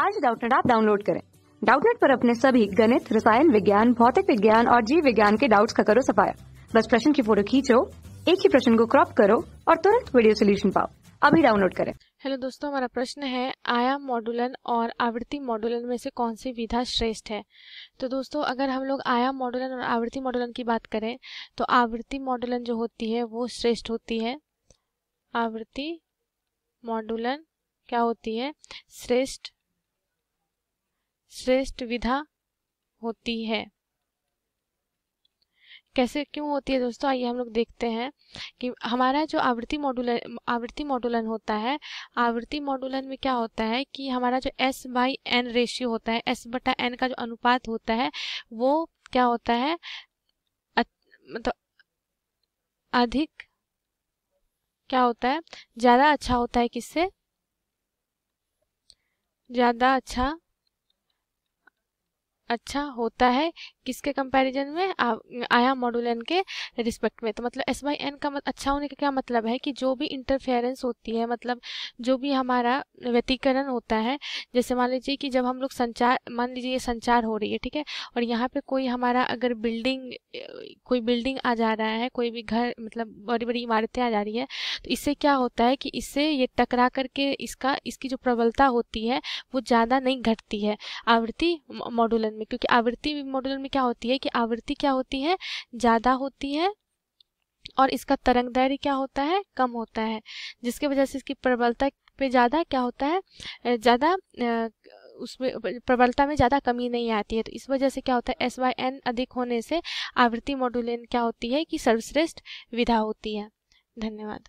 आज डाउटनेट आप डाउनलोड करें डाउटनेट पर अपने सभी गणित रसायन विज्ञान भौतिक विज्ञान और जीव विज्ञान के डाउट्स का करो सफाया बस प्रश्न की फोटो खींचो एक ही प्रश्न को क्रॉप करो और तुरंत वीडियो सोल्यूशन पाओ अभी डाउनलोड करें हेलो दोस्तों हमारा प्रश्न है आयाम मॉडुलन और आवृत्ति मॉडुलन में से कौन सी विधा श्रेष्ठ है तो दोस्तों अगर हम लोग आयाम मॉडुलन और आवृत्ति मॉडुलन की बात करें तो आवृत्ति मॉडुलन जो होती है वो श्रेष्ठ होती है आवृत्ति मॉडुलन क्या होती है श्रेष्ठ श्रेष्ठ विधा होती है कैसे क्यों होती है दोस्तों आइए हम लोग देखते हैं कि हमारा जो आवृत्ति मॉडुल आवृत्ति मॉडुलन होता है आवृत्ति मॉडुलन में क्या होता है कि हमारा जो एस बाई एन रेशियो होता है एस बटा एन का जो अनुपात होता है वो क्या होता है मतलब अधिक क्या होता है ज़्यादा अच्छा होता है किससे ज़्यादा अच्छा अच्छा होता है किसके कंपैरिजन में आया मॉडुल एन के रिस्पेक्ट में तो मतलब एस बाई एन का मत, अच्छा होने का क्या मतलब है कि जो भी इंटरफेरेंस होती है मतलब जो भी हमारा व्यतीकरण होता है जैसे मान लीजिए कि जब हम लोग संचार मान लीजिए ये संचार हो रही है ठीक है और यहाँ पे कोई हमारा अगर बिल्डिंग कोई बिल्डिंग आ जा रहा है कोई भी घर मतलब बड़ी बड़ी इमारतें आ जा रही है तो इससे क्या होता है कि इससे ये टकरा करके इसका इसकी जो प्रबलता होती है वो ज़्यादा नहीं घटती है आवृत्ति मॉडुलन में क्योंकि आवृत्ति मॉडल में क्या होती है कि आवृत्ति क्या होती है ज़्यादा होती है और इसका तरंग दैर्य क्या होता है कम होता है जिसके वजह से इसकी प्रबलता पे ज़्यादा क्या होता है ज़्यादा उसमें प्रबलता में ज़्यादा कमी नहीं आती है तो इस वजह से क्या होता है एस वाई एन अधिक होने से आवृत्ति मॉडुलन क्या होती है कि सर्वश्रेष्ठ विधा होती है धन्यवाद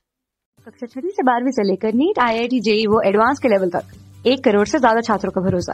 कक्षा छठी से बारहवीं से लेकर NEET I I T JEE वो एडवांस के लेवल तक एक करोड़ से ज्यादा छात्रों का भरोसा